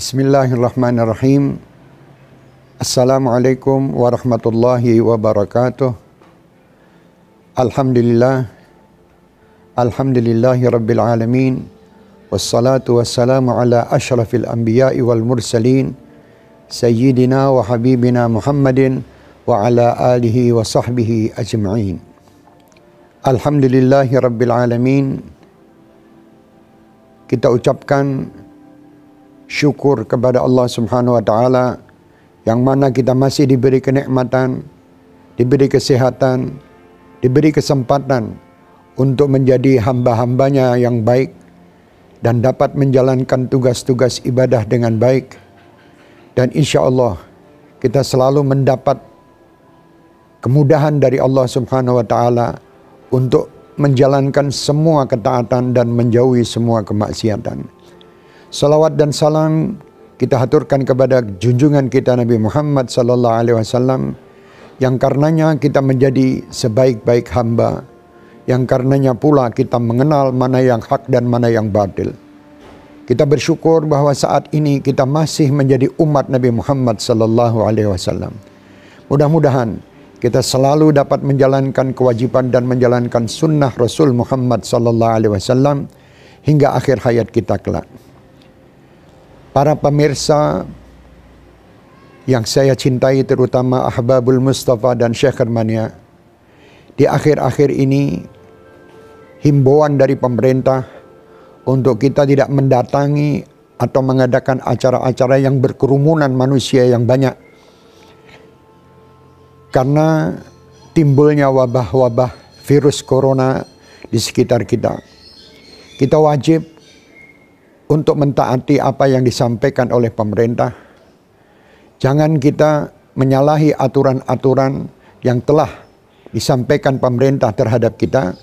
Bismillahirrahmanirrahim. Assalamualaikum warahmatullahi wabarakatuh. Alhamdulillah. Alhamdulillahi rabbil alamin. Wassalatu wassalamu ala ashrafil anbiya'i wal mursalin. Sayyidina wa habibina Muhammadin wa ala alihi wa sahbihi ajma'in. Alhamdulillahi rabbil alamin. Kita ucapkan syukur kepada Allah Subhanahu wa taala yang mana kita masih diberi kenikmatan, diberi kesehatan, diberi kesempatan untuk menjadi hamba-hambanya yang baik dan dapat menjalankan tugas-tugas ibadah dengan baik. Dan insya Allah kita selalu mendapat kemudahan dari Allah Subhanahu wa taala untuk menjalankan semua ketaatan dan menjauhi semua kemaksiatan. Salawat dan salam kita haturkan kepada junjungan kita Nabi Muhammad sallallahu alaihi wasallam yang karenanya kita menjadi sebaik-baik hamba yang karenanya pula kita mengenal mana yang hak dan mana yang batil. Kita bersyukur bahwa saat ini kita masih menjadi umat Nabi Muhammad sallallahu alaihi wasallam. Mudah-mudahan kita selalu dapat menjalankan kewajiban dan menjalankan sunnah Rasul Muhammad sallallahu alaihi wasallam hingga akhir hayat kita kelak para pemirsa yang saya cintai terutama Ahbabul Mustafa dan Syekh Hermania. Di akhir-akhir ini himbauan dari pemerintah untuk kita tidak mendatangi atau mengadakan acara-acara yang berkerumunan manusia yang banyak. Karena timbulnya wabah-wabah virus corona di sekitar kita. Kita wajib untuk mentaati apa yang disampaikan oleh pemerintah. Jangan kita menyalahi aturan-aturan yang telah disampaikan pemerintah terhadap kita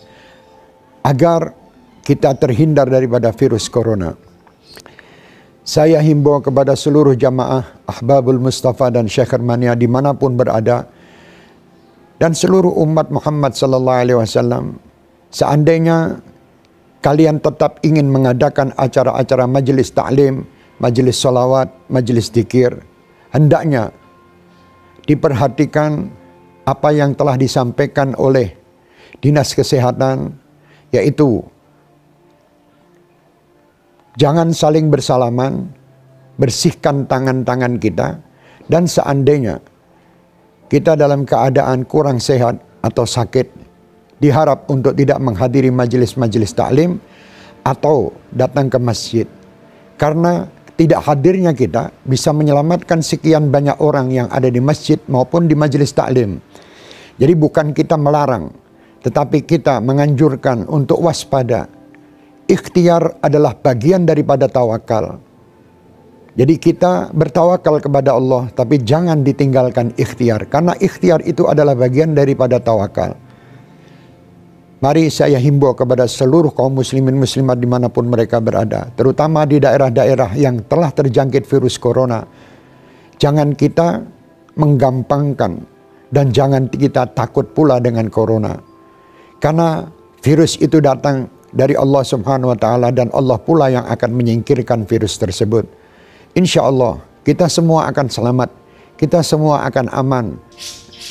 agar kita terhindar daripada virus corona. Saya himbau kepada seluruh jamaah Ahbabul Mustafa dan Syekh Hermania dimanapun berada dan seluruh umat Muhammad sallallahu alaihi wasallam seandainya kalian tetap ingin mengadakan acara-acara majelis taklim, majelis salawat, majelis dikir, hendaknya diperhatikan apa yang telah disampaikan oleh dinas kesehatan, yaitu jangan saling bersalaman, bersihkan tangan-tangan kita, dan seandainya kita dalam keadaan kurang sehat atau sakit, diharap untuk tidak menghadiri majelis-majelis taklim atau datang ke masjid. Karena tidak hadirnya kita bisa menyelamatkan sekian banyak orang yang ada di masjid maupun di majelis taklim. Jadi bukan kita melarang, tetapi kita menganjurkan untuk waspada. Ikhtiar adalah bagian daripada tawakal. Jadi kita bertawakal kepada Allah, tapi jangan ditinggalkan ikhtiar. Karena ikhtiar itu adalah bagian daripada tawakal. Mari saya himbau kepada seluruh kaum muslimin muslimat dimanapun mereka berada. Terutama di daerah-daerah yang telah terjangkit virus corona. Jangan kita menggampangkan dan jangan kita takut pula dengan corona. Karena virus itu datang dari Allah subhanahu wa ta'ala dan Allah pula yang akan menyingkirkan virus tersebut. Insya Allah kita semua akan selamat. Kita semua akan aman.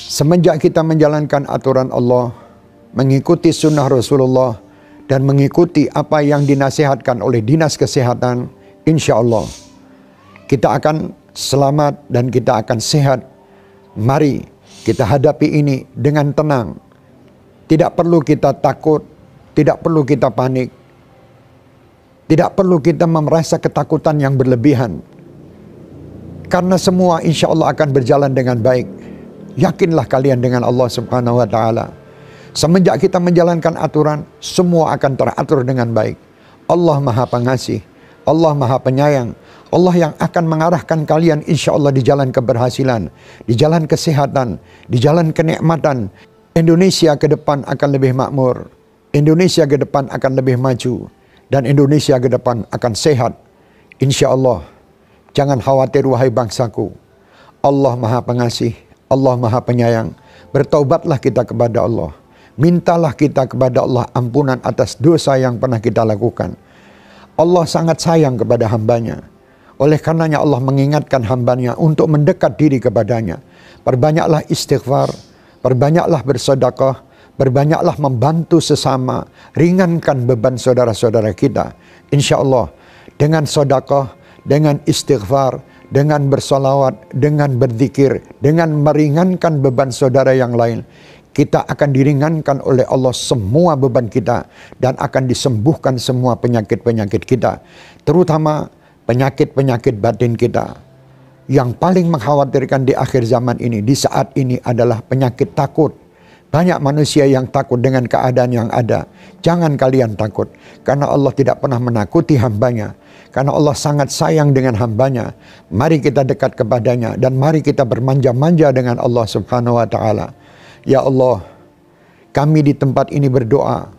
Semenjak kita menjalankan aturan Allah, mengikuti sunnah Rasulullah dan mengikuti apa yang dinasihatkan oleh dinas kesehatan, insya Allah kita akan selamat dan kita akan sehat. Mari kita hadapi ini dengan tenang. Tidak perlu kita takut, tidak perlu kita panik, tidak perlu kita merasa ketakutan yang berlebihan. Karena semua insya Allah akan berjalan dengan baik. Yakinlah kalian dengan Allah subhanahu wa ta'ala. Semenjak kita menjalankan aturan, semua akan teratur dengan baik. Allah Maha Pengasih, Allah Maha Penyayang, Allah yang akan mengarahkan kalian insya Allah di jalan keberhasilan, di jalan kesehatan, di jalan kenikmatan. Indonesia ke depan akan lebih makmur, Indonesia ke depan akan lebih maju, dan Indonesia ke depan akan sehat. Insya Allah, jangan khawatir wahai bangsaku. Allah Maha Pengasih, Allah Maha Penyayang. Bertaubatlah kita kepada Allah. Mintalah kita kepada Allah ampunan atas dosa yang pernah kita lakukan. Allah sangat sayang kepada hambanya. Oleh karenanya Allah mengingatkan hambanya untuk mendekat diri kepadanya. Perbanyaklah istighfar, perbanyaklah bersedekah, perbanyaklah membantu sesama, ringankan beban saudara-saudara kita. Insya Allah dengan sedekah, dengan istighfar, dengan bersolawat, dengan berzikir, dengan meringankan beban saudara yang lain kita akan diringankan oleh Allah semua beban kita dan akan disembuhkan semua penyakit-penyakit kita, terutama penyakit-penyakit batin kita. Yang paling mengkhawatirkan di akhir zaman ini, di saat ini adalah penyakit takut. Banyak manusia yang takut dengan keadaan yang ada. Jangan kalian takut, karena Allah tidak pernah menakuti hambanya. Karena Allah sangat sayang dengan hambanya. Mari kita dekat kepadanya dan mari kita bermanja-manja dengan Allah subhanahu wa ta'ala. Ya Allah, kami di tempat ini berdoa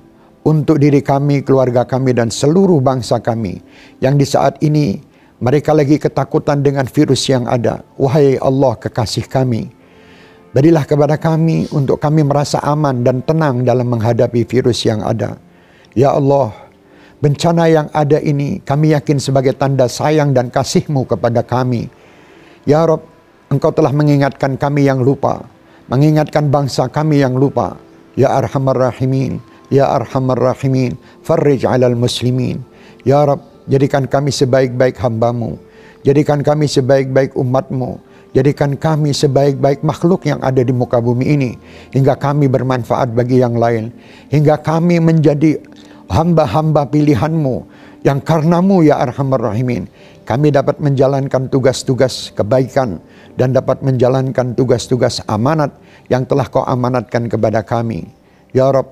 untuk diri kami, keluarga kami, dan seluruh bangsa kami yang di saat ini mereka lagi ketakutan dengan virus yang ada. Wahai Allah, kekasih kami, berilah kepada kami untuk kami merasa aman dan tenang dalam menghadapi virus yang ada. Ya Allah, bencana yang ada ini kami yakin sebagai tanda sayang dan kasih-Mu kepada kami. Ya Rob, Engkau telah mengingatkan kami yang lupa mengingatkan bangsa kami yang lupa. Ya Arhamar Rahimin, Ya Arhamar Rahimin, farrij alal muslimin. Ya Rab, jadikan kami sebaik-baik hambamu. Jadikan kami sebaik-baik umatmu. Jadikan kami sebaik-baik makhluk yang ada di muka bumi ini. Hingga kami bermanfaat bagi yang lain. Hingga kami menjadi hamba-hamba pilihanmu yang karenamu ya Arhamar Rahimin kami dapat menjalankan tugas-tugas kebaikan dan dapat menjalankan tugas-tugas amanat yang telah kau amanatkan kepada kami. Ya Rob,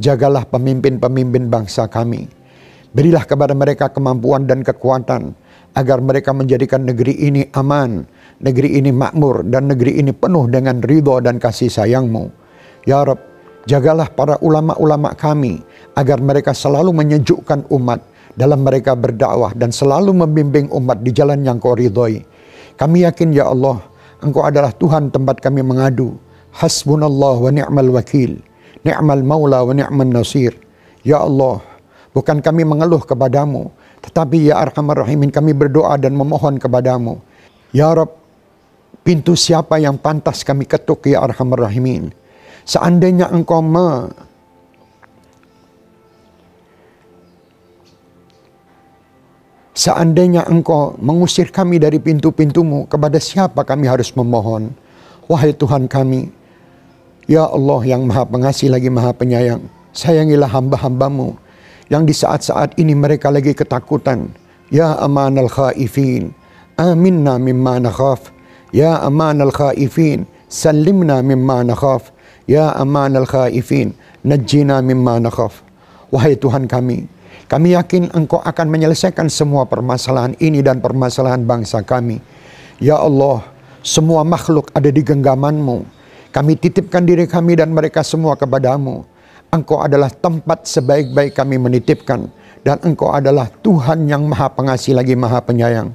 jagalah pemimpin-pemimpin bangsa kami. Berilah kepada mereka kemampuan dan kekuatan agar mereka menjadikan negeri ini aman, negeri ini makmur, dan negeri ini penuh dengan ridho dan kasih sayangmu. Ya Rob, jagalah para ulama-ulama kami agar mereka selalu menyejukkan umat dalam mereka berdakwah dan selalu membimbing umat di jalan yang kau ridhoi. Kami yakin ya Allah, Engkau adalah Tuhan tempat kami mengadu. Hasbunallah wa ni'mal wakil, ni'mal maula wa ni'mal nasir. Ya Allah, bukan kami mengeluh kepadamu, tetapi ya Arhamar Rahimin kami berdoa dan memohon kepadamu. Ya Rabb, pintu siapa yang pantas kami ketuk ya Arhamar Rahimin. Seandainya engkau me Seandainya engkau mengusir kami dari pintu-pintumu, kepada siapa kami harus memohon? Wahai Tuhan kami, Ya Allah yang maha pengasih lagi maha penyayang, sayangilah hamba-hambamu yang di saat-saat ini mereka lagi ketakutan. Ya aman al-khaifin, aminna mimma nakhaf. Ya aman al-khaifin, salimna mimma nakhaf. Ya aman al-khaifin, najjina mimma nakhaf. Wahai Tuhan kami, kami yakin engkau akan menyelesaikan semua permasalahan ini dan permasalahan bangsa kami. Ya Allah, semua makhluk ada di genggamanmu. Kami titipkan diri kami dan mereka semua kepadamu. Engkau adalah tempat sebaik-baik kami menitipkan. Dan engkau adalah Tuhan yang maha pengasih lagi maha penyayang.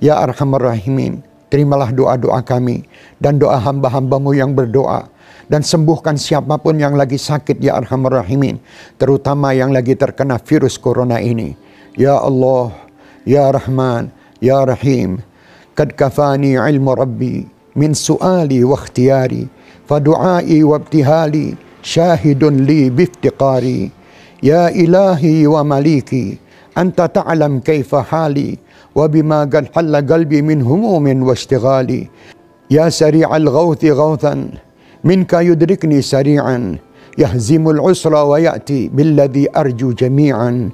Ya Arhamar Rahimin, terimalah doa-doa kami dan doa hamba-hambamu yang berdoa dan sembuhkan siapapun yang lagi sakit ya Arhamar Rahimin, terutama yang lagi terkena virus corona ini. Ya Allah, ya Rahman, ya Rahim. Kad kafani ilmu Rabbi min suali wa ikhtiyari fadu'ai wa ibtihali syahidun li biftiqari. Ya ilahi wa maliki, anta ta'lam kaifa hali wa bima qad halla qalbi min humumin wa ishtighali. Ya sari' al-ghawthi ghawthan منك يدركني سريعا يهزم العسر ويأتي بالذي أرجو جميعا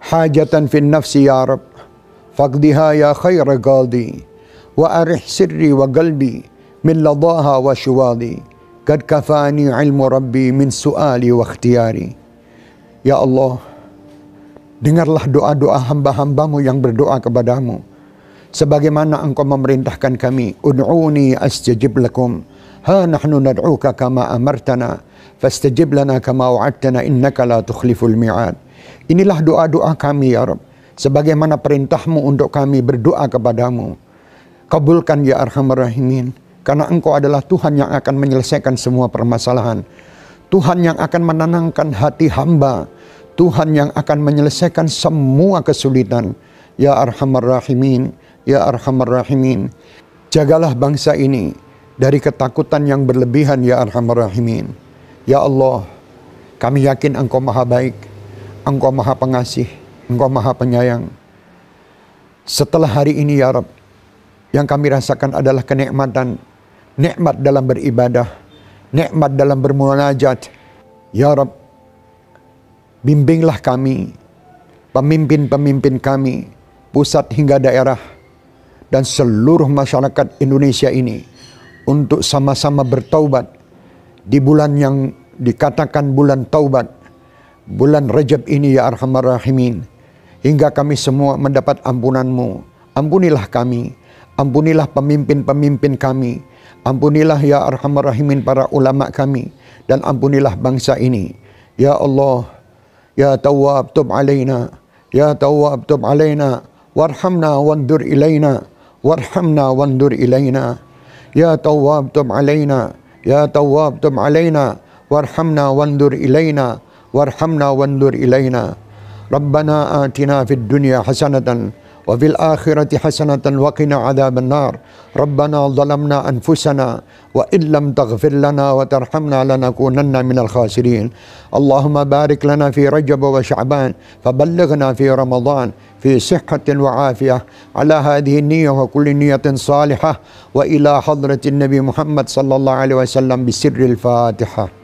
حاجة في النفس يا رب فاقضها يا خير قاضي وأرح سري وقلبي من لظاها وشواضي قد كفاني علم ربي min suali wa ikhtiyari. Ya Allah, dengarlah doa-doa hamba-hambamu yang berdoa kepadamu. Sebagaimana engkau memerintahkan kami, Ud'uni astajib lakum. ها نحن ندعوك كما أمرتنا فاستجب لنا كما وعدتنا إنك لا تخلف الميعاد Inilah doa-doa kami ya Rabb sebagaimana perintahmu untuk kami berdoa kepadamu. Kabulkan ya Arhamar Rahimin karena engkau adalah Tuhan yang akan menyelesaikan semua permasalahan. Tuhan yang akan menenangkan hati hamba. Tuhan yang akan menyelesaikan semua kesulitan. Ya Arhamar Rahimin, Ya Arhamar Rahimin. Jagalah bangsa ini dari ketakutan yang berlebihan ya Arhamar Rahimin. Ya Allah, kami yakin Engkau Maha Baik, Engkau Maha Pengasih, Engkau Maha Penyayang. Setelah hari ini ya Rabb, yang kami rasakan adalah kenikmatan, nikmat dalam beribadah, nikmat dalam bermunajat. Ya Rabb, bimbinglah kami, pemimpin-pemimpin kami, pusat hingga daerah, dan seluruh masyarakat Indonesia ini untuk sama-sama bertaubat di bulan yang dikatakan bulan taubat bulan Rajab ini ya arhamar rahimin hingga kami semua mendapat ampunanmu ampunilah kami ampunilah pemimpin-pemimpin kami ampunilah ya arhamar rahimin para ulama kami dan ampunilah bangsa ini ya Allah ya tawwab tub alaina ya tawwab tub alaina warhamna wandur ilaina warhamna wandur ilaina يا توابتم علينا يا توابتم علينا وارحمنا وانظر إلينا وارحمنا وانظر إلينا ربنا آتنا في الدنيا حسنة وفي الآخرة حسنة وقنا عذاب النار ربنا ظلمنا أنفسنا وإن لم تغفر لنا وترحمنا لنكونن من الخاسرين اللهم بارك لنا في رجب وشعبان فبلغنا في رمضان في صحة وعافية على هذه النية وكل نية صالحة وإلى حضرة النبي محمد صلى الله عليه وسلم بسر الفاتحة